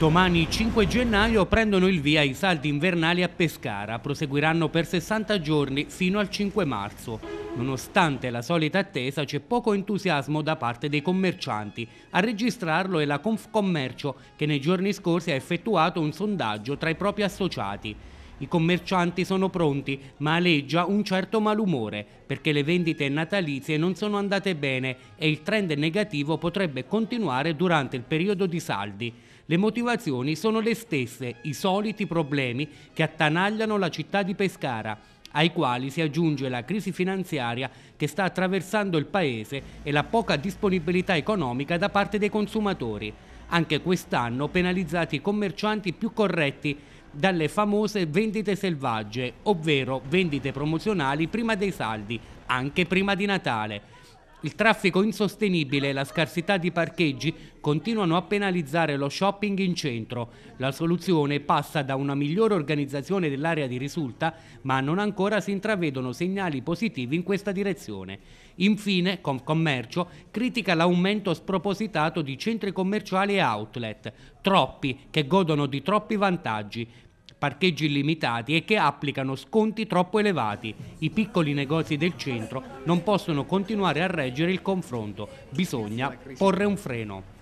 Domani 5 gennaio prendono il via i saldi invernali a Pescara, proseguiranno per 60 giorni fino al 5 marzo. Nonostante la solita attesa c'è poco entusiasmo da parte dei commercianti. A registrarlo è la Confcommercio che nei giorni scorsi ha effettuato un sondaggio tra i propri associati. I commercianti sono pronti, ma aleggia un certo malumore, perché le vendite natalizie non sono andate bene e il trend negativo potrebbe continuare durante il periodo di saldi. Le motivazioni sono le stesse, i soliti problemi che attanagliano la città di Pescara, ai quali si aggiunge la crisi finanziaria che sta attraversando il paese e la poca disponibilità economica da parte dei consumatori anche quest'anno penalizzati i commercianti più corretti dalle famose vendite selvagge, ovvero vendite promozionali prima dei saldi, anche prima di Natale. Il traffico insostenibile e la scarsità di parcheggi continuano a penalizzare lo shopping in centro. La soluzione passa da una migliore organizzazione dell'area di risulta, ma non ancora si intravedono segnali positivi in questa direzione. Infine, Confcommercio critica l'aumento spropositato di centri commerciali e outlet, troppi, che godono di troppi vantaggi, parcheggi illimitati e che applicano sconti troppo elevati. I piccoli negozi del centro non possono continuare a reggere il confronto, bisogna porre un freno.